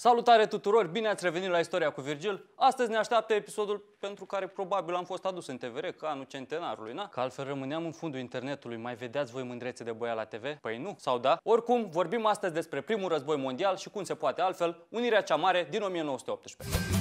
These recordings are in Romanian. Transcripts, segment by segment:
Salutare tuturor! Bine ați revenit la Istoria cu Virgil. Astăzi ne așteaptă episodul pentru care probabil am fost adus în TVR ca anul centenarului, na? Că altfel rămâneam în fundul internetului, mai vedeați voi mândrețe de boia la TV? Păi nu, sau da? Oricum, vorbim astăzi despre primul război mondial și cum se poate altfel, Unirea cea Mare din 1918.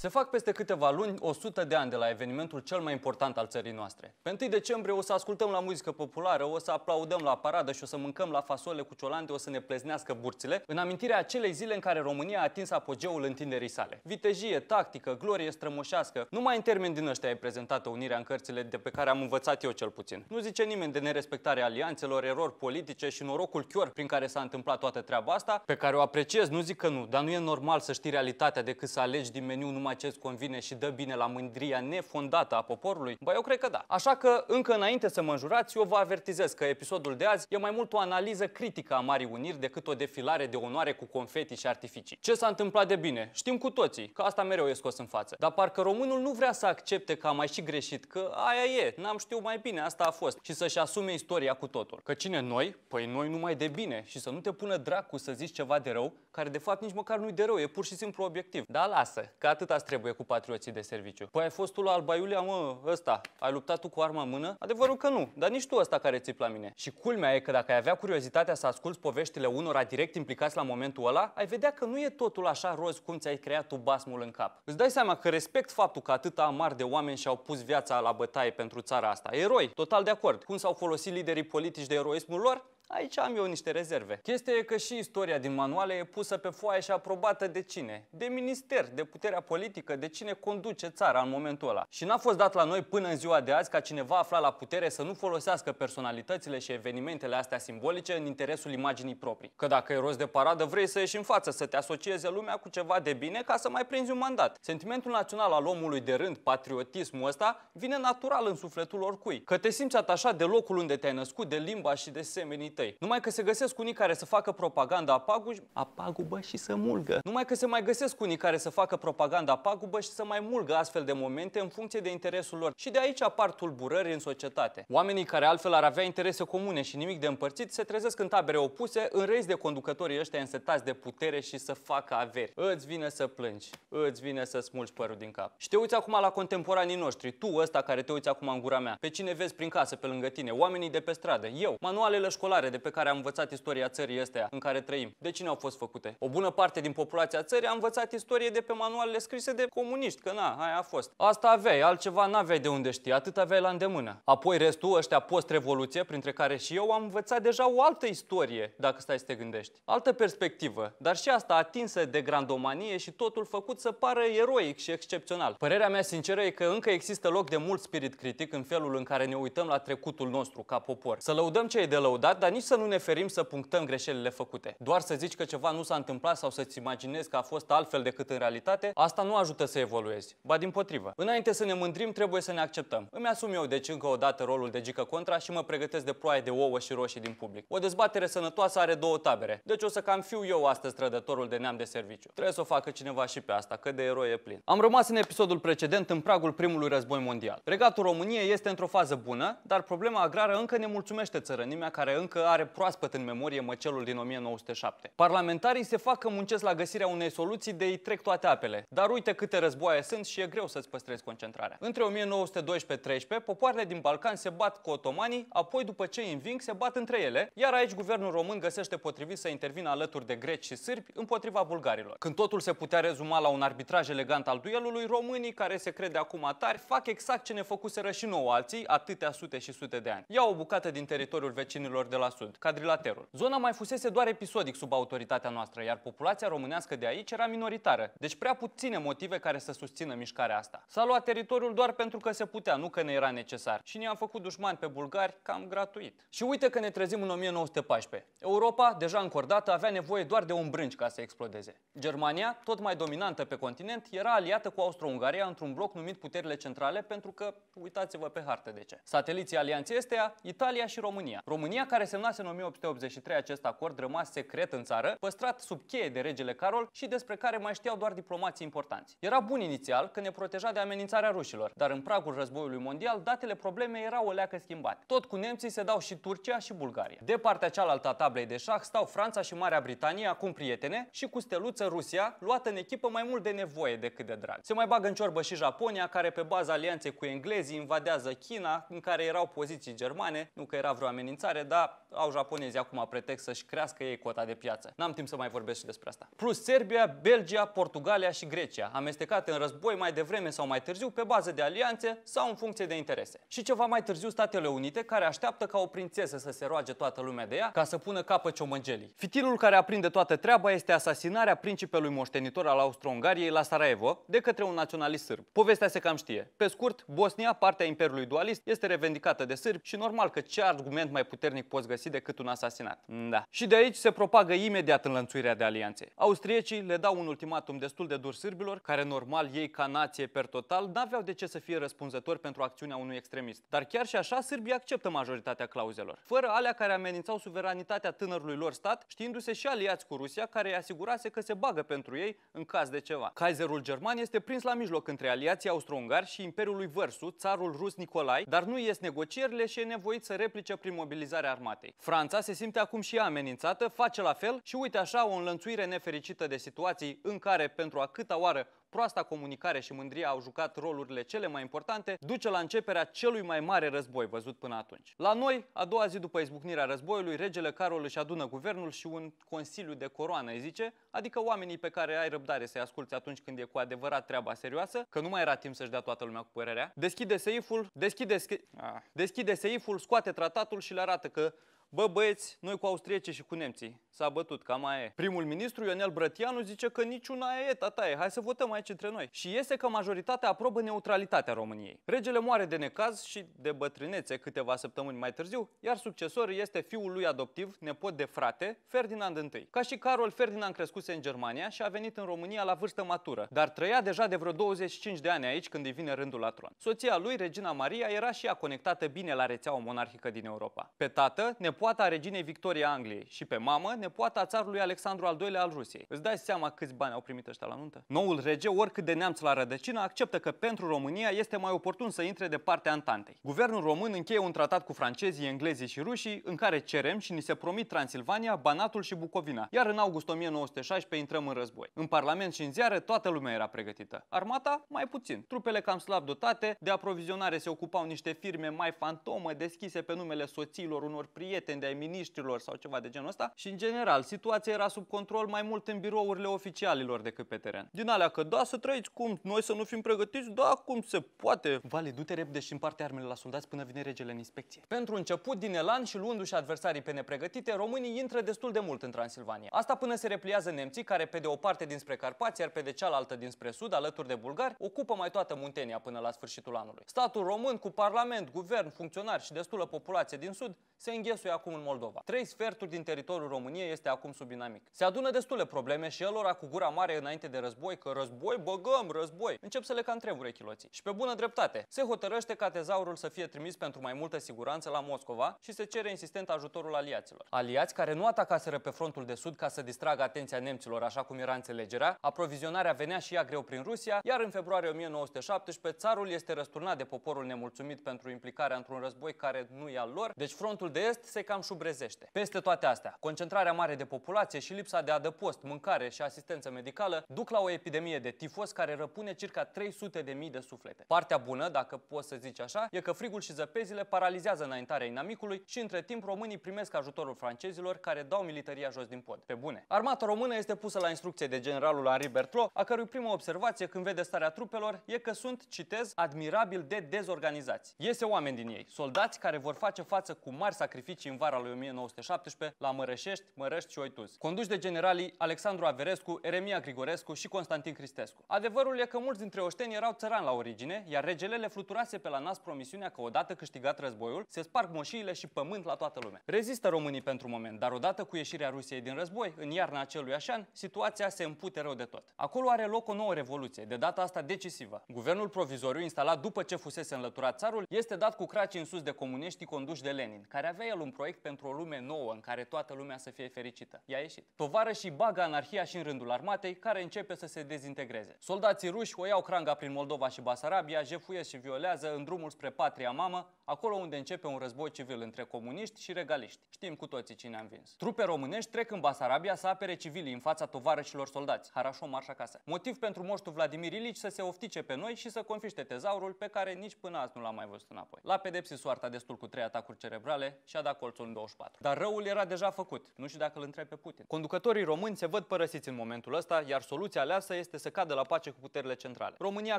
Se fac peste câteva luni 100 de ani de la evenimentul cel mai important al țării noastre. Pe 1 decembrie o să ascultăm la muzică populară, o să aplaudăm la paradă și o să mâncăm la fasole cu ciolante, o să ne pleznească burțile, în amintirea acelei zile în care România a atins apogeul întinderii sale. Vitejie, tactică, glorie strămoșească, numai în termeni din ăștia e prezentată unirea în cărțile de pe care am învățat eu cel puțin. Nu zice nimeni de nerespectarea alianțelor, erori politice și norocul chior prin care s-a întâmplat toată treaba asta, pe care o apreciez, nu zic că nu, dar nu e normal să știi realitatea decât să alegi din meniu numai acest convine și dă bine la mândria nefondată a poporului? Ba eu cred că da. Așa că, încă înainte să mă înjurați, eu vă avertizez că episodul de azi e mai mult o analiză critică a Marii Uniri decât o defilare de onoare cu confeti și artificii. Ce s-a întâmplat de bine? Știm cu toții, că asta mereu e scos în față. Dar parcă românul nu vrea să accepte că a mai și greșit, că aia e, n-am știut mai bine, asta a fost, și să-și asume istoria cu totul. Că cine noi? Păi noi numai de bine și să nu te pună dracu să zici ceva de rău, care de fapt nici măcar nu-i de rău, e pur și simplu obiectiv. Dar lasă, că atâta luptați trebuie cu patrioții de serviciu. Păi ai fost tu la Alba Iulia, mă, ăsta. Ai luptat tu cu arma în mână? Adevărul că nu, dar nici tu ăsta care ți la mine. Și culmea e că dacă ai avea curiozitatea să asculți poveștile unora direct implicați la momentul ăla, ai vedea că nu e totul așa roz cum ți-ai creat tu basmul în cap. Îți dai seama că respect faptul că atâta amar de oameni și-au pus viața la bătaie pentru țara asta. Eroi, total de acord. Cum s-au folosit liderii politici de eroismul lor? Aici am eu niște rezerve. Chestia e că și istoria din manuale e pusă pe foaie și aprobată de cine? De minister, de puterea politică, de cine conduce țara în momentul ăla. Și n-a fost dat la noi până în ziua de azi ca cineva afla la putere să nu folosească personalitățile și evenimentele astea simbolice în interesul imaginii proprii. Că dacă e rost de paradă, vrei să ieși în față, să te asocieze lumea cu ceva de bine ca să mai prinzi un mandat. Sentimentul național al omului de rând, patriotismul ăsta, vine natural în sufletul oricui. Că te simți atașat de locul unde te-ai născut, de limba și de semenii tăi. Numai că se găsesc unii care să facă propaganda apagu și... a și să mulgă. Numai că se mai găsesc unii care să facă propaganda a și să mai mulgă astfel de momente în funcție de interesul lor. Și de aici apar tulburări în societate. Oamenii care altfel ar avea interese comune și nimic de împărțit se trezesc în tabere opuse, în reis de conducătorii ăștia însetați de putere și să facă averi. Îți vine să plângi, îți vine să smulgi părul din cap. Și te uiți acum la contemporanii noștri, tu ăsta care te uiți acum în gura mea, pe cine vezi prin casă, pe lângă tine, oamenii de pe stradă, eu, manualele școlare, de pe care a învățat istoria țării astea în care trăim, de cine au fost făcute? O bună parte din populația țării a învățat istorie de pe manualele scrise de comuniști, că na, aia a fost. Asta aveai, altceva n-aveai de unde știi, atât aveai la îndemână. Apoi restul, ăștia post-revoluție, printre care și eu, am învățat deja o altă istorie, dacă stai să te gândești. Altă perspectivă, dar și asta atinsă de grandomanie și totul făcut să pară eroic și excepțional. Părerea mea sinceră e că încă există loc de mult spirit critic în felul în care ne uităm la trecutul nostru ca popor. Să lăudăm ce e de lăudat, dar dar nici să nu ne ferim să punctăm greșelile făcute. Doar să zici că ceva nu s-a întâmplat sau să-ți imaginezi că a fost altfel decât în realitate, asta nu ajută să evoluezi. Ba din potrivă. Înainte să ne mândrim, trebuie să ne acceptăm. Îmi asum eu deci încă o dată rolul de gică contra și mă pregătesc de ploaie de ouă și roșii din public. O dezbatere sănătoasă are două tabere, deci o să cam fiu eu astăzi trădătorul de neam de serviciu. Trebuie să o facă cineva și pe asta, că de eroi e plin. Am rămas în episodul precedent în pragul primului război mondial. Regatul României este într-o fază bună, dar problema agrară încă ne mulțumește țărănimea care încă că are proaspăt în memorie măcelul din 1907. Parlamentarii se fac că muncesc la găsirea unei soluții de i trec toate apele, dar uite câte războaie sunt și e greu să-ți păstrezi concentrarea. Între 1912-13, popoarele din Balcan se bat cu otomanii, apoi după ce îi înving se bat între ele, iar aici guvernul român găsește potrivit să intervină alături de greci și sârbi împotriva bulgarilor. Când totul se putea rezuma la un arbitraj elegant al duelului, românii, care se crede acum atari fac exact ce ne făcuseră și nouă alții atâtea sute și sute de ani. Iau o bucată din teritoriul vecinilor de la sud, Cadrilaterul. Zona mai fusese doar episodic sub autoritatea noastră, iar populația românească de aici era minoritară, deci prea puține motive care să susțină mișcarea asta. S-a luat teritoriul doar pentru că se putea, nu că ne era necesar. Și ne-am făcut dușmani pe bulgari cam gratuit. Și uite că ne trezim în 1914. Europa, deja încordată, avea nevoie doar de un brânci ca să explodeze. Germania, tot mai dominantă pe continent, era aliată cu Austro-Ungaria într-un bloc numit Puterile Centrale pentru că, uitați-vă pe hartă de ce. Sateliții alianței estea Italia și România. România care se semnase în 1883 acest acord rămas secret în țară, păstrat sub cheie de regele Carol și despre care mai știau doar diplomații importanți. Era bun inițial că ne proteja de amenințarea rușilor, dar în pragul războiului mondial datele problemei erau o leacă schimbate. Tot cu nemții se dau și Turcia și Bulgaria. De partea cealaltă a tablei de șah stau Franța și Marea Britanie, acum prietene, și cu steluță Rusia, luată în echipă mai mult de nevoie decât de drag. Se mai bagă în ciorbă și Japonia, care pe baza alianței cu englezii invadează China, în care erau poziții germane, nu că era vreo amenințare, dar au japonezii acum pretext să-și crească ei cota de piață. N-am timp să mai vorbesc și despre asta. Plus Serbia, Belgia, Portugalia și Grecia, amestecate în război mai devreme sau mai târziu pe bază de alianțe sau în funcție de interese. Și ceva mai târziu Statele Unite, care așteaptă ca o prințesă să se roage toată lumea de ea ca să pună capăt ciomăgelii. Fitilul care aprinde toată treaba este asasinarea principelui moștenitor al Austro-Ungariei la Sarajevo de către un naționalist sârb. Povestea se cam știe. Pe scurt, Bosnia, partea Imperiului Dualist, este revendicată de sârbi și normal că ce argument mai puternic poți găsi găsit decât un asasinat. Mm, da. Și de aici se propagă imediat înlănțuirea de alianțe. Austriecii le dau un ultimatum destul de dur sârbilor, care normal ei ca nație per total n-aveau de ce să fie răspunzători pentru acțiunea unui extremist. Dar chiar și așa, Sârbia acceptă majoritatea clauzelor, fără alea care amenințau suveranitatea tânărului lor stat, știindu-se și aliați cu Rusia, care îi asigurase că se bagă pentru ei în caz de ceva. Kaiserul german este prins la mijloc între aliații austro-ungari și Imperiul lui Vărsu, țarul rus Nicolai, dar nu ies negocierile și e nevoit să replice prin mobilizarea armatei noștri. Franța se simte acum și ea amenințată, face la fel și uite așa o înlănțuire nefericită de situații în care, pentru a câta oară, proasta comunicare și mândria au jucat rolurile cele mai importante, duce la începerea celui mai mare război văzut până atunci. La noi, a doua zi după izbucnirea războiului, regele Carol își adună guvernul și un consiliu de coroană, îi zice, adică oamenii pe care ai răbdare să-i asculți atunci când e cu adevărat treaba serioasă, că nu mai era timp să-și dea toată lumea cu părerea, deschide seiful, deschide, ah. deschide seiful, scoate tratatul și le arată că bă băieți, noi cu austriecii și cu nemții s-a bătut, cam aia e. Primul ministru Ionel Brătianu zice că niciuna e, tata e, hai să votăm aici între noi. Și iese că majoritatea aprobă neutralitatea României. Regele moare de necaz și de bătrânețe câteva săptămâni mai târziu, iar succesorul este fiul lui adoptiv, nepot de frate, Ferdinand I. Ca și Carol, Ferdinand crescuse în Germania și a venit în România la vârstă matură, dar trăia deja de vreo 25 de ani aici când îi vine rândul la tron. Soția lui, Regina Maria, era și ea conectată bine la rețeaua monarhică din Europa. Pe tată, nepoata reginei Victoria Angliei și pe mamă, nepoata țarului Alexandru al II-lea al Rusiei. Îți dai seama câți bani au primit ăștia la nuntă? Noul rege, oricât de neamț la rădăcină, acceptă că pentru România este mai oportun să intre de partea Antantei. Guvernul român încheie un tratat cu francezii, englezii și rușii în care cerem și ni se promit Transilvania, Banatul și Bucovina, iar în august 1916 intrăm în război. În Parlament și în ziare toată lumea era pregătită. Armata? Mai puțin. Trupele cam slab dotate, de aprovizionare se ocupau niște firme mai fantomă deschise pe numele soțiilor unor prieteni de ai miniștrilor sau ceva de genul ăsta și în general, situația era sub control mai mult în birourile oficialilor decât pe teren. Din alea că da, să trăiți cum, noi să nu fim pregătiți, da, cum se poate. Vale, du-te repede și împarte armele la soldați până vine regele în inspecție. Pentru început, din elan și luându-și adversarii pe nepregătite, românii intră destul de mult în Transilvania. Asta până se repliază nemții, care pe de o parte dinspre Carpați, iar pe de cealaltă dinspre sud, alături de bulgari, ocupă mai toată Muntenia până la sfârșitul anului. Statul român, cu parlament, guvern, funcționari și destulă populație din sud, se înghesuie acum în Moldova. Trei sferturi din teritoriul României România este acum sub dinamic. Se adună destule probleme și ora cu gura mare înainte de război că război băgăm, război. Încep să le trebuie chiloții. Și pe bună dreptate, se hotărăște ca tezaurul să fie trimis pentru mai multă siguranță la Moscova și se cere insistent ajutorul aliaților. Aliați care nu atacaseră pe frontul de sud ca să distragă atenția nemților, așa cum era înțelegerea, aprovizionarea venea și ea greu prin Rusia, iar în februarie 1917 țarul este răsturnat de poporul nemulțumit pentru implicarea într-un război care nu e al lor, deci frontul de est se cam șubrezește. Peste toate astea, concentrarea Concentrarea mare de populație și lipsa de adăpost, mâncare și asistență medicală duc la o epidemie de tifos care răpune circa 300 de mii de suflete. Partea bună, dacă poți să zici așa, e că frigul și zăpezile paralizează înaintarea inamicului și între timp românii primesc ajutorul francezilor care dau militaria jos din pod. Pe bune. Armata română este pusă la instrucție de generalul Henri Bertrand, a cărui prima observație când vede starea trupelor e că sunt, citez, admirabil de dezorganizați. Iese oameni din ei, soldați care vor face față cu mari sacrificii în vara lui 1917 la Mărășești, Mărăști și Oituz. conduși de generalii Alexandru Averescu, Eremia Grigorescu și Constantin Cristescu. Adevărul e că mulți dintre oșteni erau țărani la origine, iar regele le fluturase pe la nas promisiunea că odată câștigat războiul, se sparg moșiile și pământ la toată lumea. Rezistă românii pentru moment, dar odată cu ieșirea Rusiei din război, în iarna acelui așan, situația se împute rău de tot. Acolo are loc o nouă revoluție, de data asta decisivă. Guvernul provizoriu instalat după ce fusese înlăturat țarul este dat cu craci în sus de comuniștii conduși de Lenin, care avea el un proiect pentru o lume nouă în care toată lumea să fie fericită. I-a ieșit. Tovară și bagă anarhia și în rândul armatei, care începe să se dezintegreze. Soldații ruși o iau cranga prin Moldova și Basarabia, jefuiesc și violează în drumul spre patria mamă, acolo unde începe un război civil între comuniști și regaliști. Știm cu toții cine a învins. Trupe românești trec în Basarabia să apere civilii în fața tovarășilor soldați. Harașo marș acasă. Motiv pentru moștul Vladimir Ilici să se oftice pe noi și să confiște tezaurul pe care nici până azi nu l-am mai văzut înapoi. La pedepsi soarta destul cu trei atacuri cerebrale și a dat colțul în 24. Dar răul era deja făcut. Nu și dacă îl întrebi pe Putin. Conducătorii români se văd părăsiți în momentul ăsta, iar soluția aleasă este să cadă la pace cu puterile centrale. România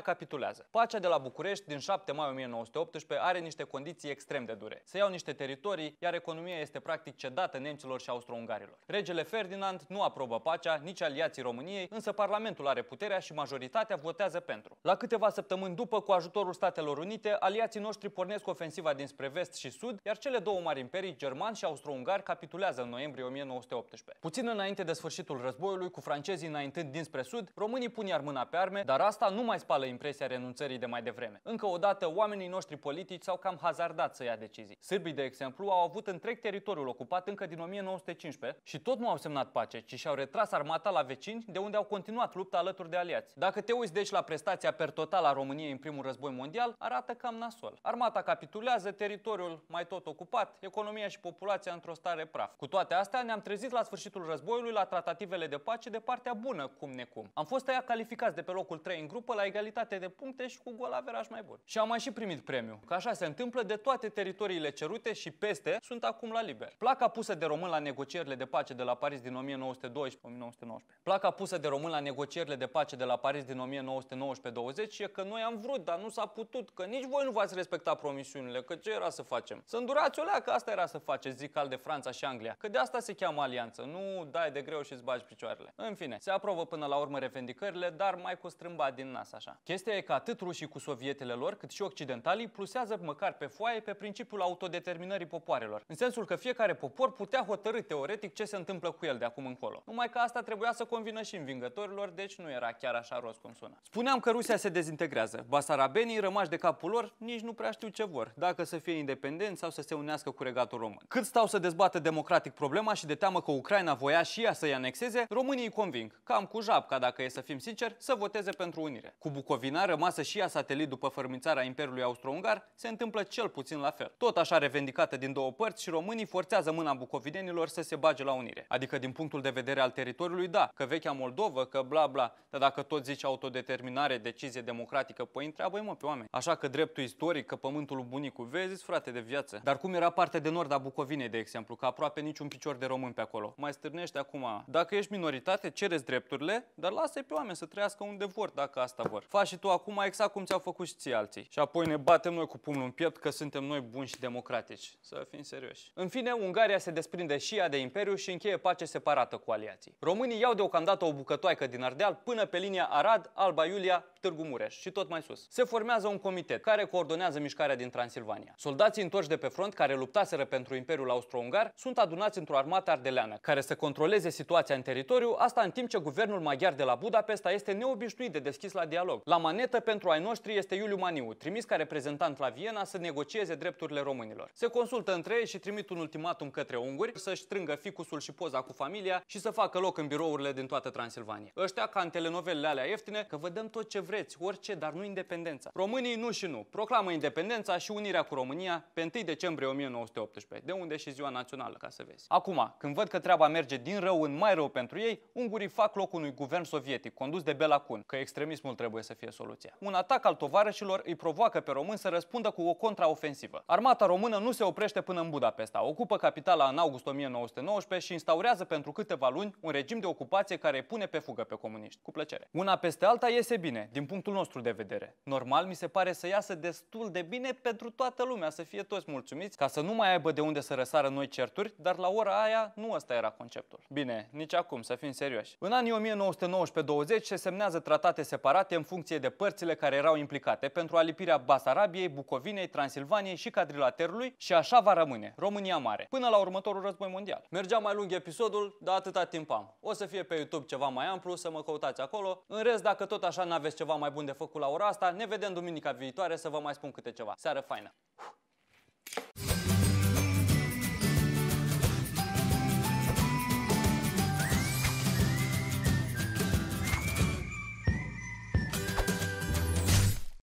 capitulează. Pacea de la București din 7 mai 1918 are niște condiții extrem de dure. Se iau niște teritorii, iar economia este practic cedată nemților și austro-ungarilor. Regele Ferdinand nu aprobă pacea, nici aliații României, însă Parlamentul are puterea și majoritatea votează pentru. La câteva săptămâni după, cu ajutorul Statelor Unite, aliații noștri pornesc ofensiva dinspre vest și sud, iar cele două mari imperii, german și austro-ungar, capitulează în noiembrie 1918. 1918. Puțin înainte de sfârșitul războiului, cu francezii înaintând dinspre sud, românii pun iar mâna pe arme, dar asta nu mai spală impresia renunțării de mai devreme. Încă o dată, oamenii noștri politici s-au cam hazardat să ia decizii. Sârbii, de exemplu, au avut întreg teritoriul ocupat încă din 1915 și tot nu au semnat pace, ci și-au retras armata la vecini, de unde au continuat lupta alături de aliați. Dacă te uiți deci la prestația per total a României în primul război mondial, arată cam nasol. Armata capitulează, teritoriul mai tot ocupat, economia și populația într-o stare praf. Cu toate astea, ne-am trezit la sfârșitul războiului la tratativele de pace de partea bună, cum necum. Am fost aia calificați de pe locul 3 în grupă la egalitate de puncte și cu gol averaj mai bun. Și am mai și primit premiu. Ca așa se întâmplă de toate teritoriile cerute și peste sunt acum la liber. Placa pusă de român la negocierile de pace de la Paris din 1912-1919. Placa pusă de român la negocierile de pace de la Paris din 1919-20 e că noi am vrut, dar nu s-a putut, că nici voi nu v-ați respectat promisiunile, că ce era să facem? Să îndurați o leacă, asta era să faceți, zic al de Franța și Anglia. Că de asta se cheamă alianță, nu dai de greu și îți bagi picioarele. În fine, se aprobă până la urmă revendicările, dar mai cu strâmba din nas așa. Chestia e că atât rușii cu sovietele lor, cât și occidentalii plusează măcar pe foaie pe principiul autodeterminării popoarelor, în sensul că fiecare popor putea hotărâ teoretic ce se întâmplă cu el de acum încolo. Numai că asta trebuia să convină și învingătorilor, deci nu era chiar așa rost cum sună. Spuneam că Rusia se dezintegrează. Basarabenii rămași de capul lor nici nu prea știu ce vor, dacă să fie independenți sau să se unească cu regatul român. Cât stau să dezbată democratic problema și de teamă că Ucraina voia și ea să-i anexeze, românii îi conving, cam cu japca, dacă e să fim sinceri, să voteze pentru unire. Cu Bucovina, rămasă și ea satelit după fărâmițarea Imperiului Austro-Ungar, se întâmplă cel puțin la fel. Tot așa revendicată din două părți și românii forțează mâna bucovinenilor să se bage la unire. Adică din punctul de vedere al teritoriului, da, că vechea Moldovă, că bla bla, dar dacă tot zici autodeterminare, decizie democratică, păi întreabă mă pe oameni. Așa că dreptul istoric, că pământul bunicul, vezi frate de viață. Dar cum era partea de nord a Bucovinei, de exemplu, că aproape niciun picior de român români pe acolo. Mai stârnește acum. Dacă ești minoritate, cereți drepturile, dar lasă-i pe oameni să trăiască unde vor, dacă asta vor. Faci și tu acum exact cum ți-au făcut și ții alții. Și apoi ne batem noi cu pumnul în piept că suntem noi buni și democratici. Să fim serioși. În fine, Ungaria se desprinde și ea de imperiu și încheie pace separată cu aliații. Românii iau deocamdată o bucătoaică din Ardeal până pe linia Arad, Alba Iulia, Târgu Mureș și tot mai sus. Se formează un comitet care coordonează mișcarea din Transilvania. Soldații întorși de pe front care luptaseră pentru Imperiul Austro-Ungar sunt adunați într-o armată ardeleană, care să controleze situația în teritoriu, asta în timp ce guvernul maghiar de la Budapesta este neobișnuit de deschis la dialog. La manetă pentru ai noștri este Iuliu Maniu, trimis ca reprezentant la Viena să negocieze drepturile românilor. Se consultă între ei și trimit un ultimatum către unguri să-și strângă ficusul și poza cu familia și să facă loc în birourile din toată Transilvania. Ăștia, ca în telenovelele alea ieftine, că vă dăm tot ce vreți, orice, dar nu independența. Românii nu și nu. Proclamă independența și unirea cu România pe 1 decembrie 1918, de unde și ziua națională, ca să vezi. Acum, când văd că treaba merge din rău în mai rău pentru ei, ungurii fac loc unui guvern sovietic condus de Belacun, că extremismul trebuie să fie soluția. Un atac al tovarășilor îi provoacă pe români să răspundă cu o contraofensivă. Armata română nu se oprește până în Budapesta, ocupă capitala în august 1919 și instaurează pentru câteva luni un regim de ocupație care îi pune pe fugă pe comuniști. Cu plăcere. Una peste alta iese bine, din punctul nostru de vedere. Normal mi se pare să iasă destul de bine pentru toată lumea, să fie toți mulțumiți, ca să nu mai aibă de unde să răsară noi certuri, dar la ora aia Exact, nu ăsta era conceptul. Bine, nici acum, să fim serioși. În anii 1919-20 se semnează tratate separate în funcție de părțile care erau implicate pentru alipirea Basarabiei, Bucovinei, Transilvaniei și Cadrilaterului și așa va rămâne, România Mare, până la următorul război mondial. Mergea mai lung episodul, dar atâta timp am. O să fie pe YouTube ceva mai amplu, să mă căutați acolo. În rest, dacă tot așa n-aveți ceva mai bun de făcut la ora asta, ne vedem duminica viitoare să vă mai spun câte ceva. Seară faină!